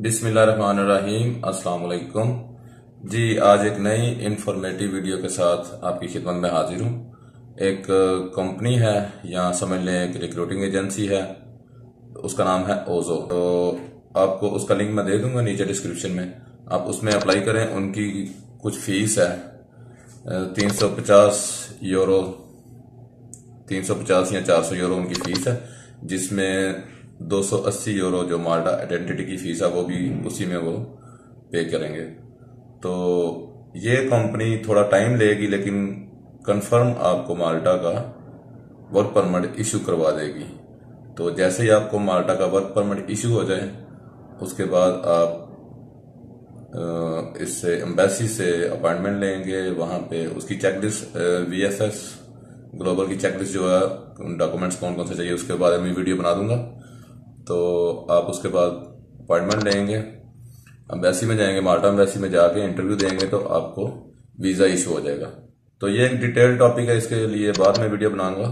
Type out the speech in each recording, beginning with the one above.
बिसमीम अस्सलाम जी आज एक नई इंफॉर्मेटिव वीडियो के साथ आपकी खिदमत में हाजिर हूँ एक कंपनी है या समझ लें एक रिक्रूटिंग एजेंसी है उसका नाम है ओजो तो आपको उसका लिंक मैं दे दूंगा नीचे डिस्क्रिप्शन में आप उसमें अप्लाई करें उनकी कुछ फीस है तीन सौ पचास यूरो तीन सौ पचास या चार सौ यूरो उनकी फीस है जिसमें 280 यूरो जो माल्टा आइडेंटिटी की फीस है वो भी उसी में वो पे करेंगे तो ये कंपनी थोड़ा टाइम लेगी लेकिन कंफर्म आपको माल्टा का वर्क परमिट इशू करवा देगी तो जैसे ही आपको माल्टा का वर्क परमिट इशू हो जाए उसके बाद आप इससे एम्बेसी से अपॉइंटमेंट लेंगे वहां पे उसकी checklist V F S global की चेकलिस्ट जो है डॉक्यूमेंट्स कौन कौन से चाहिए उसके बारे में वीडियो बना दूंगा तो आप उसके बाद अपॉइंटमेंट लेंगे अम्बेसी में जाएंगे माल्टा अम्बेसी में जाके इंटरव्यू देंगे तो आपको वीज़ा इशू हो जाएगा तो ये एक डिटेल टॉपिक है इसके लिए बाद में वीडियो बनाऊंगा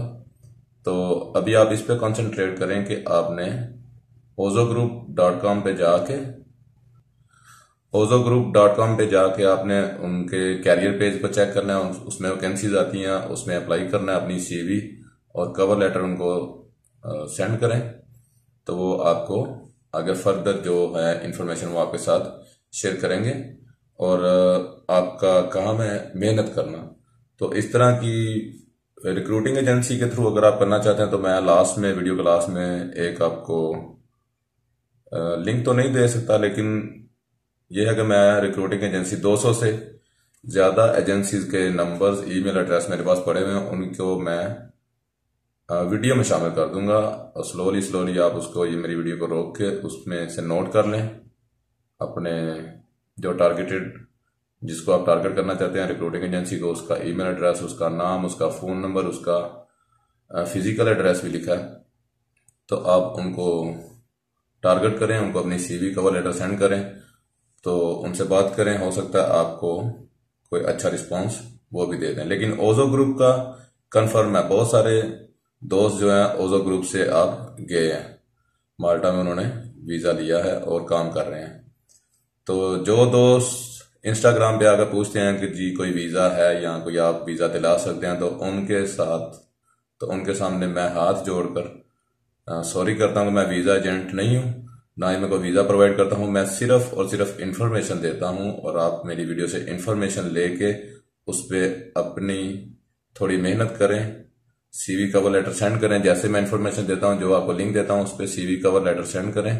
तो अभी आप इस पर कंसंट्रेट करें कि आपने ओजो ग्रुप डॉट कॉम पर जाके ओजो ग्रुप डॉट कॉम पर जाके आपने उनके कैरियर पेज को चेक करना है उसमें वैकेंसीज आती हैं उसमें अप्लाई करना है अपनी सीवी और कवर लेटर उनको सेंड करें तो वो आपको आगे फर्दर जो है इन्फॉर्मेशन वो आपके साथ शेयर करेंगे और आपका काम है मेहनत करना तो इस तरह की रिक्रूटिंग एजेंसी के थ्रू अगर आप करना चाहते हैं तो मैं लास्ट में वीडियो क्लास में एक आपको लिंक तो नहीं दे सकता लेकिन यह है कि मैं रिक्रूटिंग एजेंसी 200 से ज़्यादा एजेंसीज के नंबर्स ईमेल एड्रेस मेरे पास पड़े हुए हैं उनको मैं वीडियो में शामिल कर दूंगा और स्लोली स्लोली आप उसको ये मेरी वीडियो को रोक के उसमें से नोट कर लें अपने जो टारगेटेड जिसको आप टारगेट करना चाहते हैं रिक्रूटिंग एजेंसी को उसका ईमेल एड्रेस उसका नाम उसका फ़ोन नंबर उसका फिज़िकल एड्रेस भी लिखा है तो आप उनको टारगेट करें उनको अपनी सीवी कवर लेटर सेंड करें तो उनसे बात करें हो सकता है आपको कोई अच्छा रिस्पांस वो भी दे दें लेकिन ओजो ग्रुप का कंफर्म है बहुत सारे दोस्त जो है ओजो ग्रुप से अब गए हैं माल्टा में उन्होंने वीज़ा लिया है और काम कर रहे हैं तो जो दोस्त इंस्टाग्राम पे आकर पूछते हैं कि जी कोई वीज़ा है या कोई आप वीज़ा दिला सकते हैं तो उनके साथ तो उनके सामने मैं हाथ जोड़कर सॉरी करता हूँ कि मैं वीज़ा एजेंट नहीं हूं ना ही मैं कोई वीज़ा प्रोवाइड करता हूं मैं सिर्फ और सिर्फ इंफॉर्मेशन देता हूं और आप मेरी वीडियो से इंफॉर्मेशन लेके उस पर अपनी थोड़ी मेहनत करें सीवी कवर लेटर सेंड करें जैसे मैं इन्फॉर्मेशन देता हूँ जो आपको लिंक देता हूँ उस पर सीवी कवर लेटर सेंड करें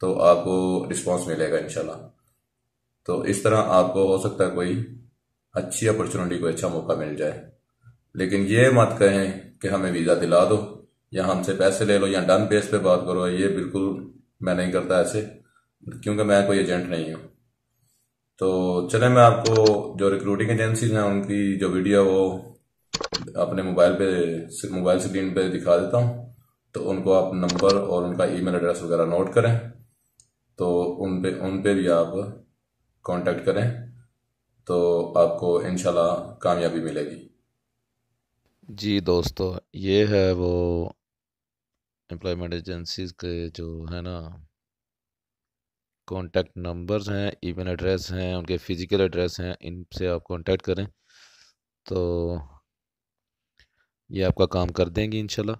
तो आपको रिस्पॉन्स मिलेगा इनशाला तो इस तरह आपको हो सकता है कोई अच्छी अपॉर्चुनिटी कोई अच्छा मौका मिल जाए लेकिन ये मत कहें कि हमें वीज़ा दिला दो या हमसे पैसे ले लो या डन बेस पे बात करो ये बिल्कुल मैं नहीं करता ऐसे क्योंकि मैं कोई एजेंट नहीं हूं तो चले मैं आपको जो रिक्रूटिंग एजेंसीज हैं उनकी जो वीडियो वो अपने मोबाइल पे सिर्फ मोबाइल स्क्रीन पे दिखा देता हूँ तो उनको आप नंबर और उनका ईमेल एड्रेस वगैरह नोट करें तो उन पे उन पे भी आप कांटेक्ट करें तो आपको इन कामयाबी मिलेगी जी दोस्तों ये है वो एम्प्लॉयमेंट एजेंसी के जो है ना कॉन्टैक्ट नंबर्स हैं ईमेल एड्रेस हैं उनके फ़िज़िकल एड्रेस हैं इनसे आप कांटेक्ट करें तो ये आपका काम कर देंगी इनशाला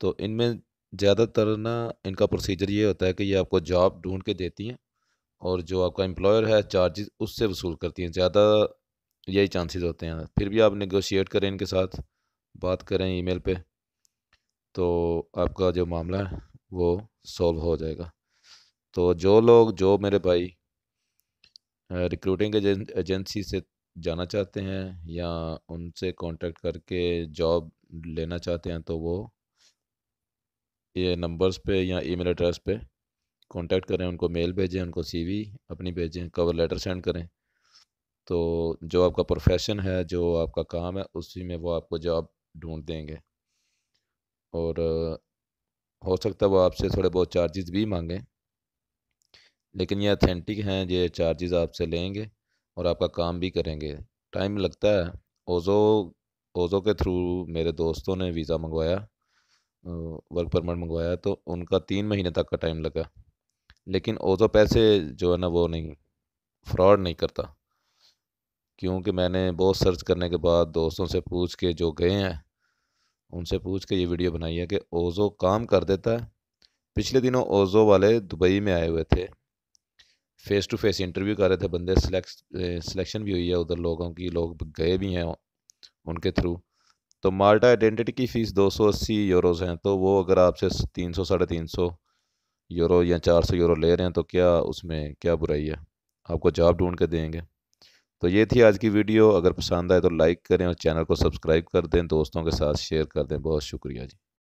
तो इनमें ज़्यादातर ना इनका प्रोसीजर ये होता है कि ये आपको जॉब ढूंढ के देती हैं और जो आपका एम्प्लॉयर है चार्जेस उससे वसूल करती हैं ज़्यादा यही चांसेस होते हैं फिर भी आप नेगोशिएट करें इनके साथ बात करें ईमेल पे तो आपका जो मामला है वो सॉल्व हो जाएगा तो जो लोग जो मेरे भाई रिक्रूटिंग एजेंसी से जाना चाहते हैं या उनसे कांटेक्ट करके जॉब लेना चाहते हैं तो वो ये नंबर्स पे या ईमेल एड्रेस पे कांटेक्ट करें उनको मेल भेजें उनको सीवी अपनी भेजें कवर लेटर सेंड करें तो जो आपका प्रोफेशन है जो आपका काम है उसी में वो आपको जॉब ढूंढ देंगे और हो सकता है वो आपसे थोड़े बहुत चार्जेस भी मांगें लेकिन ये अथेंटिक हैं ये चार्जेस आपसे लेंगे और आपका काम भी करेंगे टाइम लगता है ओजो ओज़ो के थ्रू मेरे दोस्तों ने वीज़ा मंगवाया वर्क परमिट मंगवाया तो उनका तीन महीने तक का टाइम लगा लेकिन ओज़ो पैसे जो है ना वो नहीं फ्रॉड नहीं करता क्योंकि मैंने बहुत सर्च करने के बाद दोस्तों से पूछ के जो गए हैं उनसे पूछ के ये वीडियो बनाई है कि ओज़ो काम कर देता है पिछले दिनों ओज़ो वाले दुबई में आए हुए थे फेस टू फेस इंटरव्यू कर रहे थे बंदे सिलेक्शन भी हुई है उधर लोगों की लोग गए भी हैं उनके थ्रू तो माल्टा आइडेंटिटी की फ़ीस 280 यूरोस हैं तो वो अगर आपसे तीन सौ साढ़े तीन सौ यूरो या चार सौ यूरो ले रहे हैं तो क्या उसमें क्या बुराई है आपको जॉब ढूंढ के देंगे तो ये थी आज की वीडियो अगर पसंद आए तो लाइक करें और चैनल को सब्सक्राइब कर दें दोस्तों के साथ शेयर कर दें बहुत शुक्रिया जी